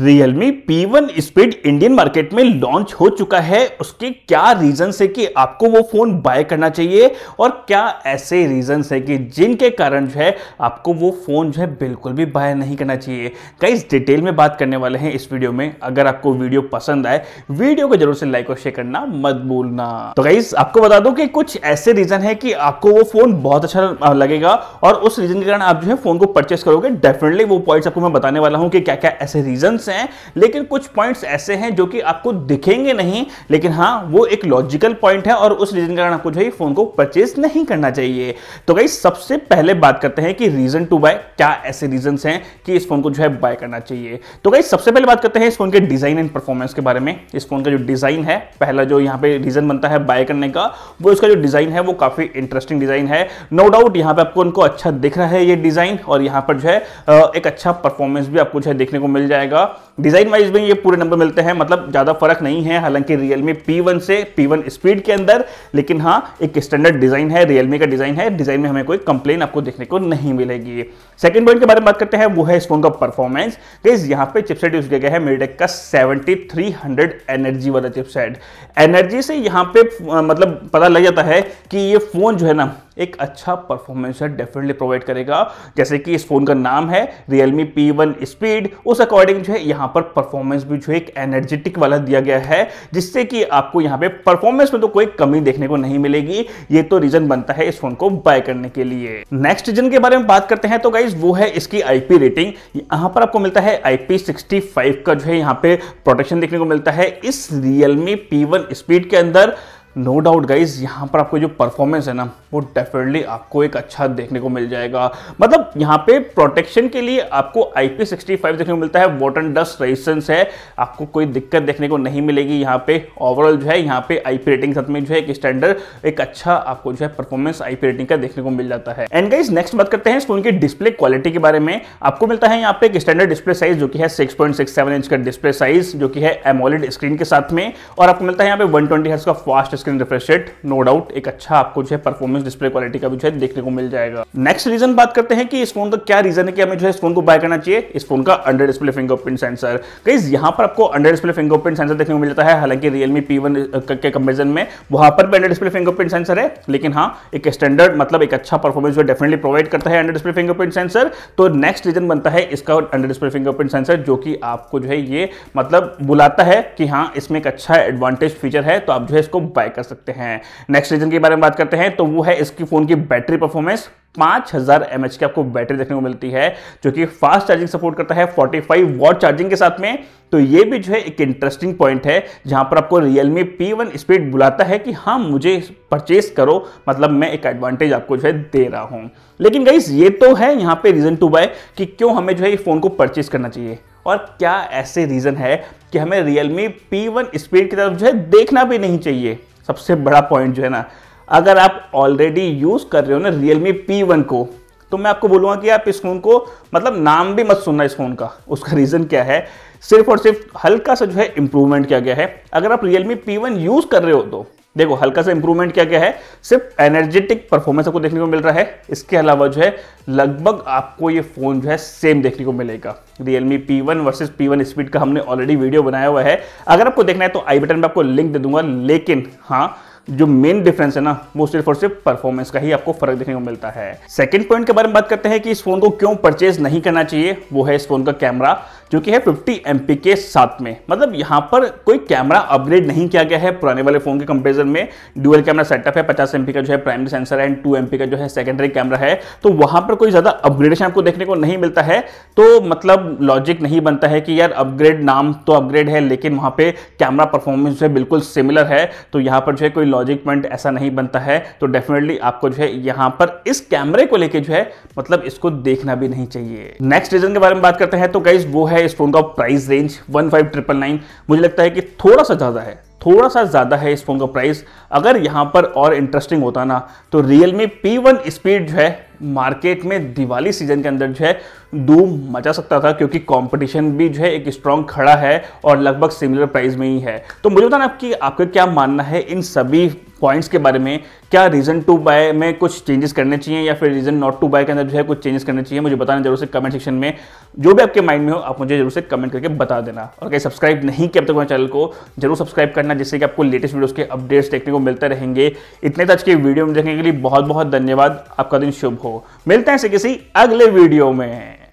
Realme P1 speed Indian market में launch हो चुका है उसके क्या रीजन है कि आपको वो फोन बाय करना चाहिए और क्या ऐसे रीजन है कि जिनके कारण जो है आपको वो फोन जो है बिल्कुल भी बाय नहीं करना चाहिए कई डिटेल में बात करने वाले हैं इस वीडियो में अगर आपको वीडियो पसंद आए वीडियो को जरूर से लाइक और शेयर करना मत भूलना तो गाइज आपको बता दो कि कुछ ऐसे रीजन है कि आपको वो फोन बहुत अच्छा लगेगा और उस रीजन के कारण आप जो है फोन को परचेस करोगे डेफिनेटली वो पॉइंट आपको मैं बताने वाला हूँ कि क्या क्या ऐसे रीजन क्वेश्चंस हैं लेकिन कुछ पॉइंट्स ऐसे हैं जो कि आपको दिखेंगे नहीं लेकिन हाँ वो एक लॉजिकल पॉइंट है और उस रीजन के कारण आपको जो है फोन को परचेज नहीं करना चाहिए तो भाई सबसे पहले बात करते हैं कि रीजन टू बाय क्या ऐसे रीजन हैं कि इस फोन को जो है बाय करना चाहिए तो भाई सबसे पहले बात करते हैं इस फोन के डिजाइन एंड परफॉर्मेंस के बारे में इस फोन का जो डिजाइन है पहला जो यहाँ पे रीजन बनता है बाय करने का वो इसका जो डिजाइन है वो काफी इंटरेस्टिंग डिजाइन है नो डाउट यहाँ पे आपको उनको अच्छा दिख रहा है ये डिजाइन और यहाँ पर जो है एक अच्छा परफॉर्मेंस भी आपको जो है देखने को मिल जाएगा डिजाइन वाइज में ये पूरे नंबर मिलते हैं मतलब ज्यादा फर्क नहीं है हालांकि रियलमी P1 से P1 स्पीड के अंदर लेकिन हाँ एक स्टैंडर्ड डिजाइन है रियलमी का डिजाइन है डिजाइन में हमें कोई कंप्लेन आपको देखने को नहीं मिलेगी सेकंड पॉइंट के बारे में बात करते हैं वो है इस फोन का परफॉर्मेंस गाइस यहाँ पे चिपसेट यूज किया गया है मेडेक का 7300 एनर्जी वाला चिपसेट एनर्जी से यहाँ पे मतलब पता लग जाता है कि ये फोन जो है ना एक अच्छा परफॉर्मेंस है डेफिनेटली प्रोवाइड करेगा जैसे कि इस फोन का नाम है रियलमी पी वन स्पीड उस अकॉर्डिंग जो है यहाँ पर परफॉर्मेंस भी जो एक एनर्जेटिक वाला दिया गया है जिससे कि आपको यहाँ पे परफॉर्मेंस में तो कोई कमी देखने को नहीं मिलेगी ये तो रीजन बनता है इस फोन को बाय करने के लिए नेक्स्ट रीजन के बारे में बात करते हैं तो गाइज वो है इसकी आईपी रेटिंग यहाँ पर आपको मिलता है आईपी 65 का जो है यहाँ पे प्रोटेक्शन देखने को मिलता है इस रियलमी पी वन स्पीड के अंदर नो डाउट गाइज यहाँ पर आपको जो परफॉर्मेंस है ना वो डेफिनेटली आपको एक अच्छा देखने को मिल जाएगा मतलब यहाँ पे प्रोटेक्शन के लिए आपको आई पी सिक्सटी फाइव देखने को मिलता है वॉटर डस्ट रेजिस्टेंस है आपको कोई दिक्कत देखने को नहीं मिलेगी यहाँ पे ओवरऑल जो है यहाँ पे आई पी रेटिंग साथ में जो है एक स्टैंडर्ड एक अच्छा आपको जो है परफॉर्मेंस आई पी रेटिंग का देखने को मिल जाता है एंड गाइज नेक्स्ट बात करते हैं फोन की डिस्प्ले क्वालिटी के बारे में आपको मिलता है यहाँ पे एक स्टैंडर्ड डिस्प्ले साइज जो कि है six point six seven inch का डिस्प्ले साइज जो कि है एमोलिड स्क्रीन के साथ में और आपको मिलता है यहाँ पे वन ट्वेंटी का fast screen refresh rate no doubt एक अच्छा आपको जो है परफॉर्मेंस डिस्प्ले क्वालिटी का भी जो है देखने को मिल जाएगा नेक्स्ट रीजन बात करते हैं कि इस फोन का क्या रीजन है कि हमें जो है इस फोन को बाय करना चाहिए इस फोन का अंडर डिस्प्ले फिंगरप्रिंट सेंसर कई यहां पर आपको अंडर डिस्प्ले फिंगरप्रिंट सेंसर देखने को मिल जाता है हालांकि रियलमी पी के कंपेरिजन में वहां पर भी अंडर डिस्प्ले फिंगरप्रिंट सेंसर है लेकिन हाँ एक स्टैंडर्ड मतलब एक अच्छा परफॉर्मेंस जो डेफिनेटली प्रोवाइड करता है अंडर डिस्प्ले फिंगरप्रिंट सेंसर तो नेक्स्ट रीजन बनता है इसका अंडर डिस्प्ले फिंगरप्रिंट सेंसर जो कि आपको जो है ये मतलब बुलाता है कि हाँ इसमें एक अच्छा एडवांटेज फीचर है तो आप जो है इसको बाय बाई कर सकते हैं नेक्स्ट रीजन के बारे में बात करते हैं तो वो है इसकी फ़ोन की बैटरी परफॉर्मेंस 5000 हज़ार की आपको बैटरी देखने को मिलती है जो कि फास्ट चार्जिंग सपोर्ट करता है 45 फाइव चार्जिंग के साथ में तो ये भी जो है एक इंटरेस्टिंग पॉइंट है जहां पर आपको Realme P1 स्पीड बुलाता है कि हाँ मुझे परचेस करो मतलब मैं एक एडवांटेज आपको जो है दे रहा हूं लेकिन गाइस ये तो है यहां पे रीज़न टू बाय कि क्यों हमें जो है फ़ोन को परचेस करना चाहिए और क्या ऐसे रीज़न है कि हमें Realme P1 स्पीड की तरफ जो है देखना भी नहीं चाहिए सबसे बड़ा पॉइंट जो है ना अगर आप ऑलरेडी यूज़ कर रहे हो ना रियलमी पी वन को तो मैं आपको बोलूँगा कि आप इस फ़ोन को मतलब नाम भी मत सुनना इस फ़ोन का उसका रीज़न क्या है सिर्फ और सिर्फ हल्का सा जो है इम्प्रूवमेंट किया गया है अगर आप रियलमी पी वन यूज़ कर रहे हो तो देखो हल्का सा इंप्रूवमेंट क्या क्या है सिर्फ एनर्जेटिक परफॉर्मेंस आपको देखने को मिल रहा है इसके अलावा जो है लगभग आपको ये फ़ोन जो है सेम देखने को मिलेगा Realme P one versus P one speed का हमने ऑलरेडी वीडियो बनाया हुआ है अगर आपको देखना है तो आई बटन में आपको लिंक दे दूंगा लेकिन हाँ जो मेन डिफरेंस है ना वो सिर्फ और सिर्फ परफॉर्मेंस का ही आपको फर्क देखने को मिलता है सेकंड पॉइंट के बारे में बात करते हैं कि इस फोन को क्यों परचेज नहीं करना चाहिए वो है इस फोन का कैमरा जो कि है फिफ्टी एम के साथ में मतलब यहाँ पर कोई कैमरा अपग्रेड नहीं किया गया है पुराने वाले फ़ोन के कंपेरिजन में डुअल कैमरा सेटअप है पचास एम का जो है प्राइमरी सेंसर है एंड टू एम का जो है सेकेंडरी कैमरा है तो वहाँ पर कोई ज़्यादा अपग्रेडेशन आपको देखने को नहीं मिलता है तो मतलब लॉजिक नहीं बनता है कि यार अपग्रेड नाम तो अपग्रेड है लेकिन वहाँ पर कैमरा परफॉर्मेंस जो है बिल्कुल सिमिलर है तो यहाँ पर जो है कोई लॉजिक पॉइंट ऐसा नहीं बनता है तो डेफिनेटली आपको जो है यहाँ पर इस कैमरे को लेकर जो है मतलब इसको देखना भी नहीं चाहिए नेक्स्ट रीजन के बारे में बात करते हैं तो गाइज वो है है इस फ़ोन का price range one five triple nine मुझे लगता है कि थोड़ा सा ज़्यादा है थोड़ा सा ज़्यादा है इस फ़ोन का प्राइस अगर यहाँ पर और इंटरेस्टिंग होता ना तो रियल पी वन स्पीड जो है मार्केट में दिवाली सीजन के अंदर जो है धूम मचा सकता था क्योंकि कंपटीशन भी जो है एक स्ट्रॉन्ग खड़ा है और लगभग सिमिलर प्राइस में ही है तो मुझे बताना आपकी आपका क्या मानना है इन सभी पॉइंट्स के बारे में क्या रीज़न टू बाय में कुछ चेंजेस करने चाहिए या फिर रीज़न नॉट टू बाय के अंदर जो है कुछ चेंजेस करने चाहिए मुझे बताना जरूर से कमेंट सेक्शन में जो भी आपके माइंड में हो आप मुझे जरूर से कमेंट करके बता देना और कहीं सब्सक्राइब नहीं किया तक तो मेरे चैनल को जरूर सब्सक्राइब करना जिससे कि आपको लेटेस्ट वीडियोज़ के अपडेट्स देखने को मिलते रहेंगे इतने तक के वीडियो में देखने के लिए बहुत बहुत धन्यवाद आपका दिन शुभ हो मिलते हैं ऐसे किसी अगले वीडियो में